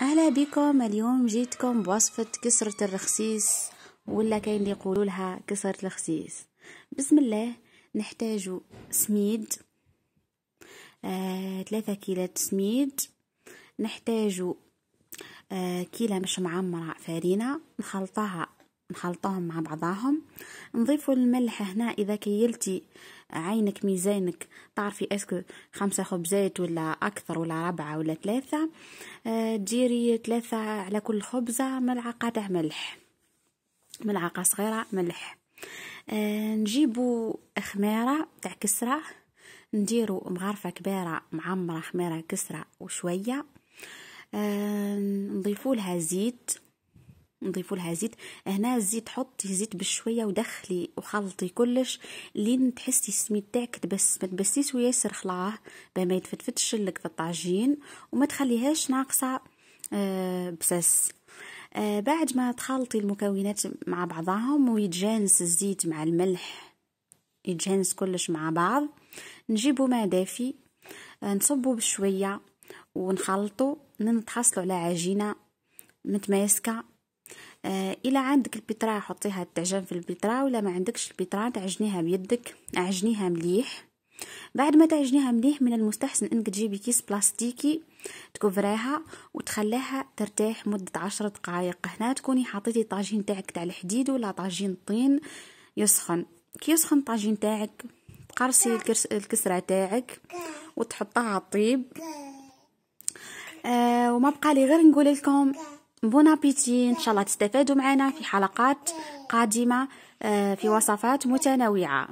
أهلا بكم اليوم جيتكم بوصفة كسرة الرخسيس ولا كاين اللي يقولوا لها كسرة الخسيس بسم الله نحتاج سميد آه، ثلاثة كيلات سميد نحتاج آه، كيلة مش معمرة فرينة نخلطها نخلطوهم مع بعضاهم نضيفوا الملح هنا اذا كيلتي عينك ميزانك تعرفي اسكو خمسة خبزات ولا اكثر ولا ربعة ولا ثلاثة أه تجيري ثلاثة على كل خبزة ملعقة تاع ملح ملعقة صغيرة ملح أه نجيبوا خميرة تاع كسرة نديرو مغرفة كبيرة معمرة خميرة كسرة وشوية آه، نضيفوا لها زيت نضيفوا لها زيت هنا الزيت حطي زيت بشويه ودخلي وخلطي كلش لين تحسي السميد تاعك تبس ما تبسيش وياسر خلاه باه ما يتفتفتش لك في الطاجين وما تخليهاش ناقصه آه بسس آه بعد ما تخلطي المكونات مع بعضهم ويتجانس الزيت مع الملح يتجانس كلش مع بعض نجيبو ماء دافي آه نصبو بشويه ونخلطو نتحصلوا على عجينه متماسكه آه، الى عندك البتراء حطيها التعجن في البتراء ولا ما عندكش البتراء تعجنيها بيدك اعجنيها مليح بعد ما تعجنيها مليح من المستحسن انك تجيبي كيس بلاستيكي تكفريها وتخليها ترتاح مدة عشر دقائق هنا تكوني حطيتي الطاجين تاعك تاع الحديد ولا طاجين الطين يسخن كي يسخن الطاجين تاعك تقرصي الكسرة تاعك وتحطها على الطيب آه وما بقى لي غير نقول لكم بون ابيتي ان شاء الله تستفادوا معنا في حلقات قادمه في وصفات متنوعه